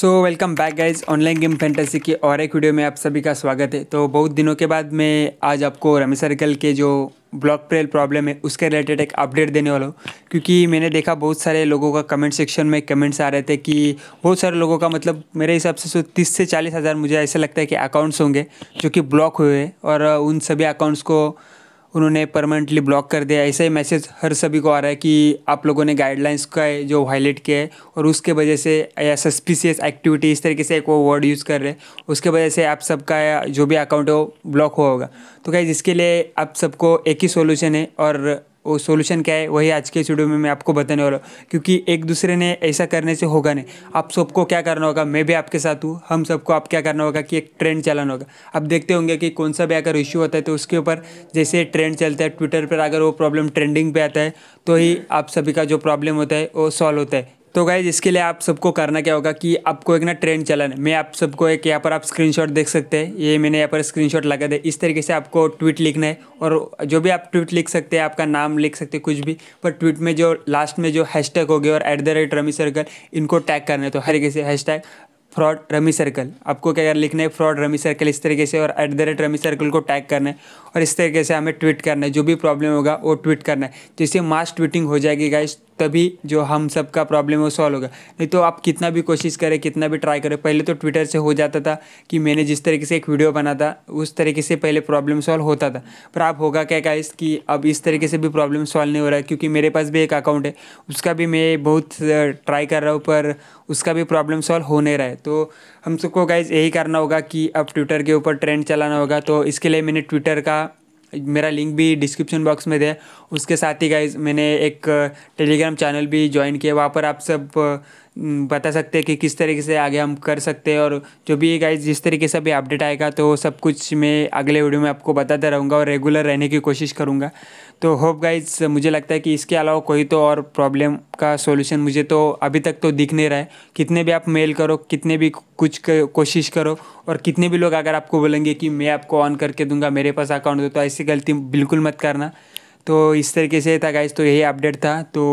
सो welcome back guys online game fantasy की और एक वीडियो में आप सभी का स्वागत है तो बहुत दिनों के बाद मैं आज आपको रमी सर्कल के जो ब्लॉक प्रेल प्रॉब्लम है उसके रिलेटेड एक अपडेट देने वाला हूँ क्योंकि मैंने देखा बहुत सारे लोगों का कमेंट सेक्शन में कमेंट्स आ रहे थे कि बहुत सारे लोगों का मतलब मेरे हिसाब से सो तीस से चालीस हज़ार मुझे ऐसा लगता है कि अकाउंट्स होंगे जो कि ब्लॉक हुए हैं और उन सभी अकाउंट्स को उन्होंने परमानेंटली ब्लॉक कर दिया ऐसा ही मैसेज हर सभी को आ रहा है कि आप लोगों ने गाइडलाइंस का जो वायलेट किया है और उसके वजह से या सस्पिशियस एक्टिविटी इस तरीके से एक वो वर्ड यूज़ कर रहे हैं उसके वजह से आप सबका जो भी अकाउंट है वो ब्लॉक हो होगा तो क्या इसके लिए आप सबको एक ही सोल्यूशन है और वो सोल्यूशन क्या है वही आज के वीडियो में मैं आपको बताने वाला हूँ क्योंकि एक दूसरे ने ऐसा करने से होगा नहीं आप सबको क्या करना होगा मैं भी आपके साथ हूँ हम सबको आप क्या करना होगा कि एक ट्रेंड चलाना होगा आप देखते होंगे कि कौन सा भी अगर इश्यू होता है तो उसके ऊपर जैसे ट्रेंड चलता है ट्विटर पर अगर वो प्रॉब्लम ट्रेंडिंग पर आता है तो ही आप सभी का जो प्रॉब्लम होता है वो सॉल्व होता है तो गाइज इसके लिए आप सबको करना क्या होगा कि आपको एक ना ट्रेंड चलन मैं आप सबको एक यहाँ पर आप स्क्रीनशॉट देख सकते हैं ये मैंने यहाँ पर स्क्रीनशॉट लगा दे इस तरीके से आपको ट्वीट लिखना है और जो भी आप ट्वीट लिख सकते हैं आपका नाम लिख सकते हैं कुछ भी पर ट्वीट में जो लास्ट में जो हैशटैग हो गया और at the rate Rummy Circle इनको टैग करना है तो हर किसी से हैशटैग फ्रॉड रमी सर्कल आपको क्या अगर लिखना है फ्रॉड रमी सर्कल इस तरीके से और at the rate Rummy Circle को टैग करना है और इस तरीके से हमें ट्वीट करना है जो भी प्रॉब्लम होगा वो ट्वीट करना है जिससे मास ट्वीटिंग हो जाएगी गाइज तभी जो हम सब का प्रॉब्लम है वो सॉल्व होगा नहीं तो आप कितना भी कोशिश करें कितना भी ट्राई करें पहले तो ट्विटर से हो जाता था कि मैंने जिस तरीके से एक वीडियो बना था उस तरीके से पहले प्रॉब्लम सॉल्व होता था पर आप होगा क्या क्या कि अब इस तरीके से भी प्रॉब्लम सॉल्व नहीं हो रहा है क्योंकि मेरे पास भी एक अकाउंट है उसका भी मैं बहुत ट्राई कर रहा हूँ पर उसका भी प्रॉब्लम सॉल्व हो नहीं रहा है तो हम सबको गाइज यही करना होगा कि अब ट्विटर के ऊपर ट्रेंड चलाना होगा तो इसके लिए मैंने ट्विटर का मेरा लिंक भी डिस्क्रिप्शन बॉक्स में दे उसके साथ ही गाइज मैंने एक टेलीग्राम uh, चैनल भी ज्वाइन किया वहाँ पर आप सब uh, हम्म, बता सकते हैं कि किस तरीके से आगे हम कर सकते हैं और जो भी गाइज जिस तरीके से अभी अपडेट आएगा तो सब कुछ मैं अगले वीडियो में आपको बताता रहूँगा और रेगुलर रहने की कोशिश करूँगा तो होप गाइज मुझे लगता है कि इसके अलावा कोई तो और प्रॉब्लम का सोल्यूशन मुझे तो अभी तक तो दिख नहीं रहा है कितने भी आप मेल करो कितने भी कुछ कोशिश करो और कितने भी लोग अगर आपको बोलेंगे कि मैं आपको ऑन करके दूँगा मेरे पास अकाउंट दो तो ऐसी गलती बिल्कुल मत करना तो इस तरीके से था गाइज तो यही अपडेट था तो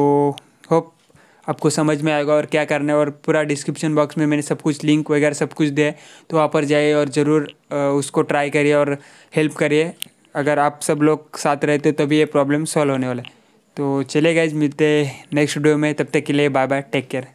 आपको समझ में आएगा और क्या करना है और पूरा डिस्क्रिप्शन बॉक्स में मैंने सब कुछ लिंक वगैरह सब कुछ दिया है तो वहाँ पर जाइए और ज़रूर उसको ट्राई करिए और हेल्प करिए अगर आप सब लोग साथ रहते तभी ये प्रॉब्लम सॉल्व होने वाला है तो चले गए मिलते नेक्स्ट वीडियो में तब तक के लिए बाय बाय टेक केयर